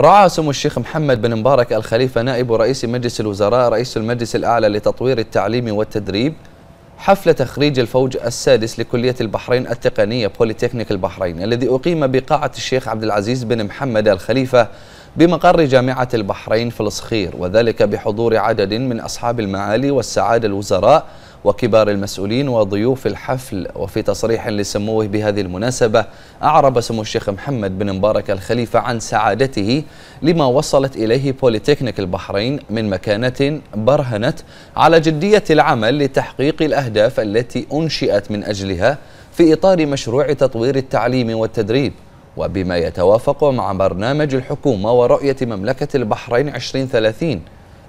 رعى سمو الشيخ محمد بن مبارك الخليفة نائب رئيس مجلس الوزراء رئيس المجلس الأعلى لتطوير التعليم والتدريب حفل تخريج الفوج السادس لكلية البحرين التقنية بوليتكنيك البحرين الذي أقيم بقاعة الشيخ عبد العزيز بن محمد الخليفة بمقر جامعة البحرين في الصخير وذلك بحضور عدد من أصحاب المعالي والسعادة الوزراء وكبار المسؤولين وضيوف الحفل وفي تصريح لسموه بهذه المناسبة أعرب سمو الشيخ محمد بن مبارك الخليفة عن سعادته لما وصلت إليه بوليتكنيك البحرين من مكانة برهنت على جدية العمل لتحقيق الأهداف التي أنشئت من أجلها في إطار مشروع تطوير التعليم والتدريب وبما يتوافق مع برنامج الحكومة ورؤية مملكة البحرين 2030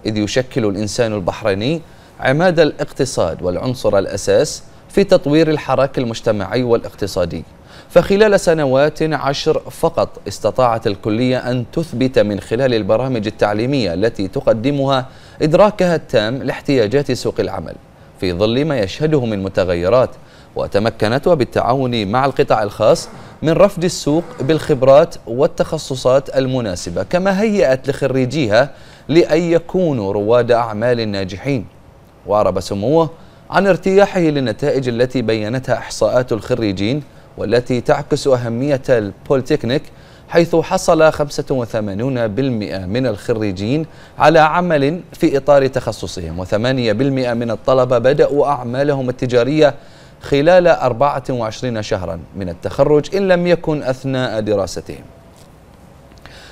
إذ يشكل الإنسان البحريني عماد الاقتصاد والعنصر الأساس في تطوير الحراك المجتمعي والاقتصادي فخلال سنوات عشر فقط استطاعت الكلية أن تثبت من خلال البرامج التعليمية التي تقدمها إدراكها التام لاحتياجات سوق العمل في ظل ما يشهده من متغيرات وتمكنت وبالتعاون مع القطاع الخاص من رفد السوق بالخبرات والتخصصات المناسبة كما هيأت لخريجيها لأن يكونوا رواد أعمال ناجحين وعرب سموه عن ارتياحه للنتائج التي بينتها إحصاءات الخريجين والتي تعكس أهمية البوليتكنيك حيث حصل 85% من الخريجين على عمل في إطار تخصصهم و8% من الطلبة بدأوا أعمالهم التجارية خلال 24 شهرا من التخرج إن لم يكن أثناء دراستهم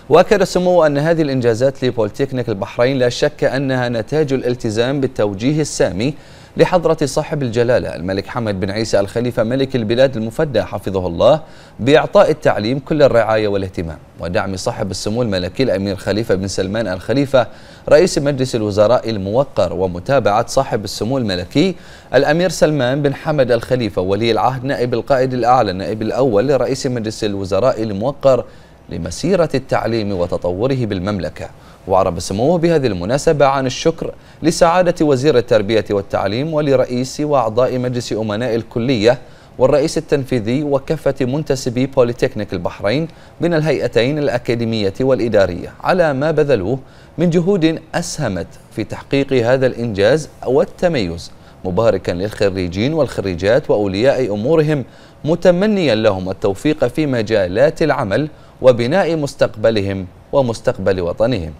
واكد سمو أن هذه الإنجازات لبولتكنيك البحرين لا شك أنها نتاج الالتزام بالتوجيه السامي لحضرة صاحب الجلالة الملك حمد بن عيسى الخليفة ملك البلاد المفدى حفظه الله بإعطاء التعليم كل الرعاية والاهتمام ودعم صاحب السمو الملكي الأمير خليفة بن سلمان الخليفة رئيس مجلس الوزراء الموقر ومتابعة صاحب السمو الملكي الأمير سلمان بن حمد الخليفة ولي العهد نائب القائد الأعلى النائب الأول لرئيس مجلس الوزراء الموقر لمسيرة التعليم وتطوره بالمملكة وعرب سموه بهذه المناسبة عن الشكر لسعادة وزير التربية والتعليم ولرئيس وأعضاء مجلس أمناء الكلية والرئيس التنفيذي وكافة منتسبي بوليتكنيك البحرين من الهيئتين الأكاديمية والإدارية على ما بذلوه من جهود أسهمت في تحقيق هذا الإنجاز والتميز مباركا للخريجين والخريجات وأولياء أمورهم متمنيا لهم التوفيق في مجالات العمل وبناء مستقبلهم ومستقبل وطنهم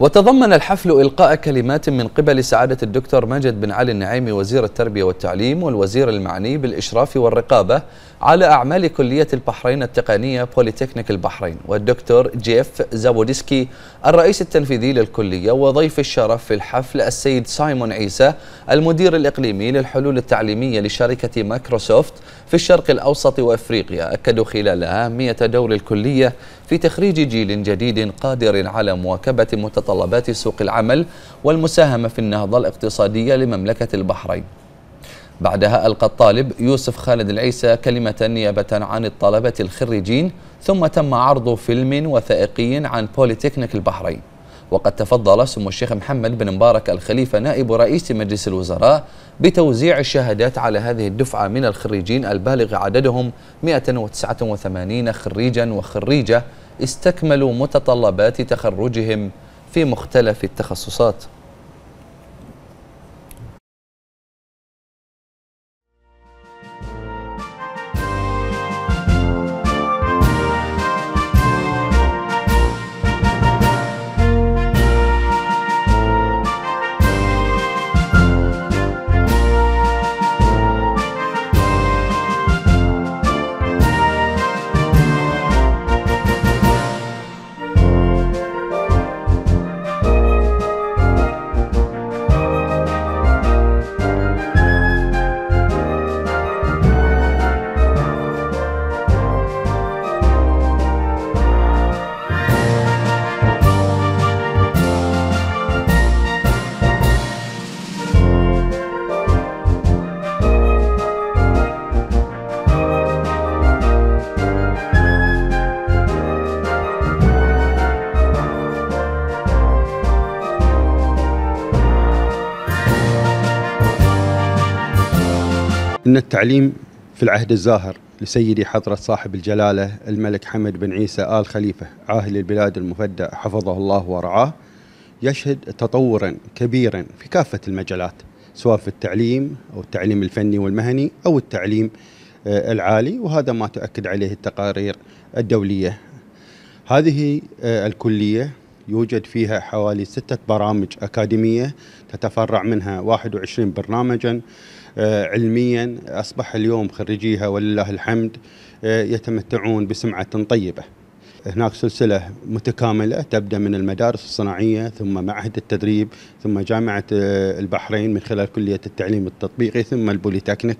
وتضمن الحفل إلقاء كلمات من قبل سعادة الدكتور ماجد بن علي النعيمي وزير التربية والتعليم والوزير المعني بالإشراف والرقابة على أعمال كلية البحرين التقنية بوليتكنيك البحرين والدكتور جيف زابوديسكي الرئيس التنفيذي للكلية وضيف الشرف في الحفل السيد سايمون عيسى المدير الإقليمي للحلول التعليمية لشركة مايكروسوفت في الشرق الأوسط وأفريقيا أكدوا خلالها أهمية دور الكلية في تخريج جيل جديد قادر على مواكبة متطلبات سوق العمل والمساهمة في النهضة الاقتصادية لمملكة البحرين بعدها ألقى الطالب يوسف خالد العيسى كلمة نيابة عن الطلبة الخريجين ثم تم عرض فيلم وثائقي عن بوليتكنيك البحرين وقد تفضل سمو الشيخ محمد بن مبارك الخليفة نائب رئيس مجلس الوزراء بتوزيع الشهادات على هذه الدفعة من الخريجين البالغ عددهم 189 خريجا وخريجة استكملوا متطلبات تخرجهم في مختلف التخصصات إن التعليم في العهد الزاهر لسيدي حضرة صاحب الجلالة الملك حمد بن عيسى آل خليفة عاهل البلاد المفدى حفظه الله ورعاه يشهد تطورا كبيرا في كافة المجالات سواء في التعليم أو التعليم الفني والمهني أو التعليم آه، العالي وهذا ما تؤكد عليه التقارير الدولية هذه آه، الكلية يوجد فيها حوالي ستة برامج أكاديمية تتفرع منها 21 برنامجا آه، علميا أصبح اليوم خريجيها ولله الحمد آه، يتمتعون بسمعة طيبة هناك سلسلة متكاملة تبدأ من المدارس الصناعية ثم معهد التدريب ثم جامعة آه، البحرين من خلال كلية التعليم التطبيقي ثم البوليتكنيك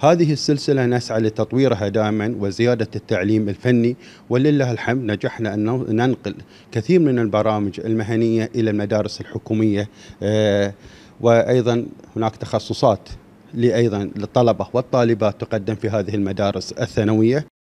هذه السلسلة نسعى لتطويرها دائما وزيادة التعليم الفني ولله الحمد نجحنا أن ننقل كثير من البرامج المهنية إلى المدارس الحكومية وأيضا هناك تخصصات لأيضا للطلبة والطالبات تقدم في هذه المدارس الثانوية